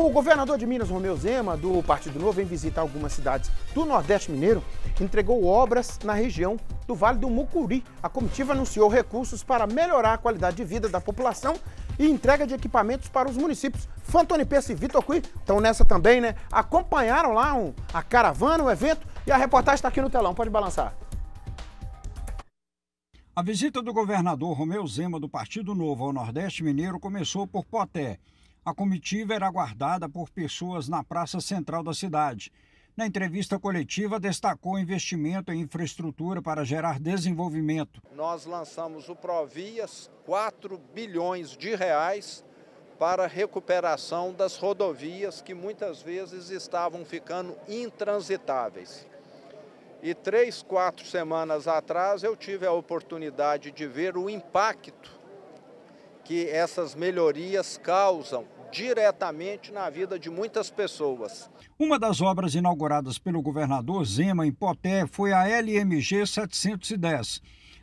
O governador de Minas, Romeu Zema, do Partido Novo, em visita a algumas cidades do Nordeste Mineiro, entregou obras na região do Vale do Mucuri. A comitiva anunciou recursos para melhorar a qualidade de vida da população e entrega de equipamentos para os municípios. Fantoni Pesce e Vitor Cui estão nessa também, né? Acompanharam lá um, a caravana, o um evento, e a reportagem está aqui no telão. Pode balançar. A visita do governador Romeu Zema do Partido Novo ao Nordeste Mineiro começou por Poté a comitiva era aguardada por pessoas na praça central da cidade. Na entrevista coletiva, destacou investimento em infraestrutura para gerar desenvolvimento. Nós lançamos o Provias, 4 bilhões de reais para a recuperação das rodovias que muitas vezes estavam ficando intransitáveis. E três, quatro semanas atrás eu tive a oportunidade de ver o impacto que essas melhorias causam diretamente na vida de muitas pessoas. Uma das obras inauguradas pelo governador Zema em Poté foi a LMG 710.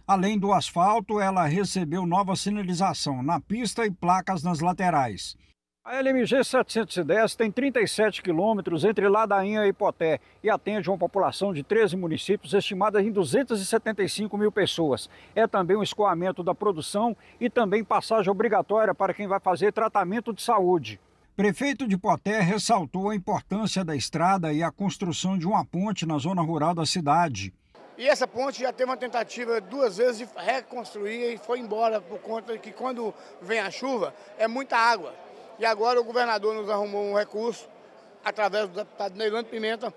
Além do asfalto, ela recebeu nova sinalização na pista e placas nas laterais. A LMG 710 tem 37 quilômetros entre Ladainha e Poté e atende uma população de 13 municípios estimada em 275 mil pessoas. É também um escoamento da produção e também passagem obrigatória para quem vai fazer tratamento de saúde. Prefeito de Poté ressaltou a importância da estrada e a construção de uma ponte na zona rural da cidade. E essa ponte já teve uma tentativa duas vezes de reconstruir e foi embora por conta que quando vem a chuva é muita água. E agora o governador nos arrumou um recurso através do deputado Neilando Pimenta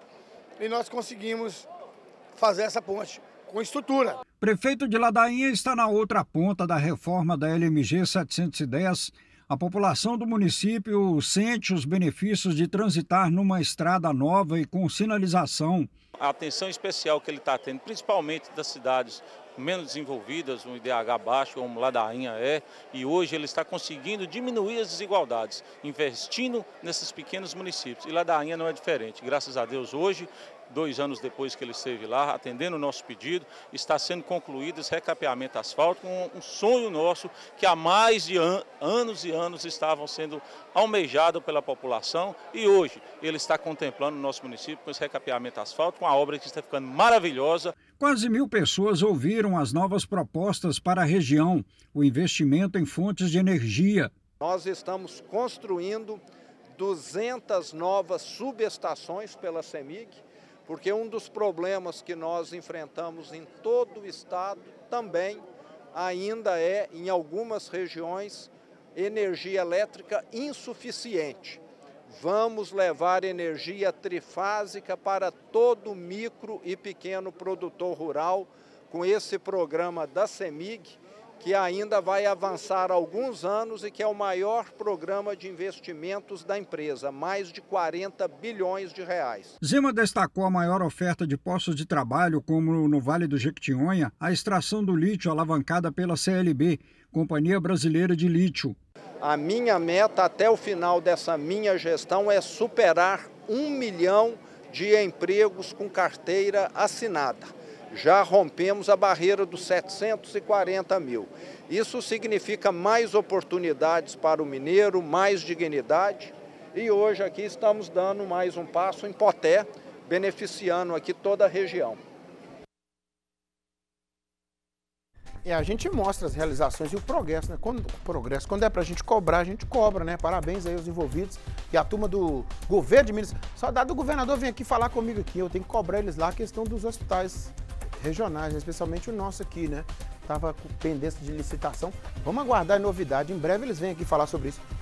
e nós conseguimos fazer essa ponte com estrutura. Prefeito de Ladainha está na outra ponta da reforma da LMG 710. A população do município sente os benefícios de transitar numa estrada nova e com sinalização. A atenção especial que ele está tendo, principalmente das cidades menos desenvolvidas, um IDH baixo, como Ladainha é, e hoje ele está conseguindo diminuir as desigualdades, investindo nesses pequenos municípios. E Ladainha não é diferente. Graças a Deus, hoje dois anos depois que ele esteve lá, atendendo o nosso pedido, está sendo concluído esse recapeamento asfalto, um, um sonho nosso que há mais de an anos e anos estavam sendo almejado pela população e hoje ele está contemplando o nosso município com esse recapeamento com uma obra que está ficando maravilhosa. Quase mil pessoas ouviram as novas propostas para a região, o investimento em fontes de energia. Nós estamos construindo 200 novas subestações pela CEMIG, porque um dos problemas que nós enfrentamos em todo o estado também ainda é, em algumas regiões, energia elétrica insuficiente vamos levar energia trifásica para todo micro e pequeno produtor rural com esse programa da CEMIG, que ainda vai avançar alguns anos e que é o maior programa de investimentos da empresa, mais de 40 bilhões de reais. Zema destacou a maior oferta de postos de trabalho, como no Vale do Jequitinhonha, a extração do lítio alavancada pela CLB, Companhia Brasileira de Lítio, a minha meta até o final dessa minha gestão é superar um milhão de empregos com carteira assinada. Já rompemos a barreira dos 740 mil. Isso significa mais oportunidades para o mineiro, mais dignidade. E hoje aqui estamos dando mais um passo em Poté, beneficiando aqui toda a região. É, a gente mostra as realizações e o progresso, né? Quando, progresso, quando é pra gente cobrar, a gente cobra, né? Parabéns aí aos envolvidos e a turma do governo de Minas. Saudade do governador vem aqui falar comigo aqui. Eu tenho que cobrar eles lá a questão dos hospitais regionais, né? especialmente o nosso aqui, né? Tava com pendência de licitação. Vamos aguardar a novidade. Em breve eles vêm aqui falar sobre isso.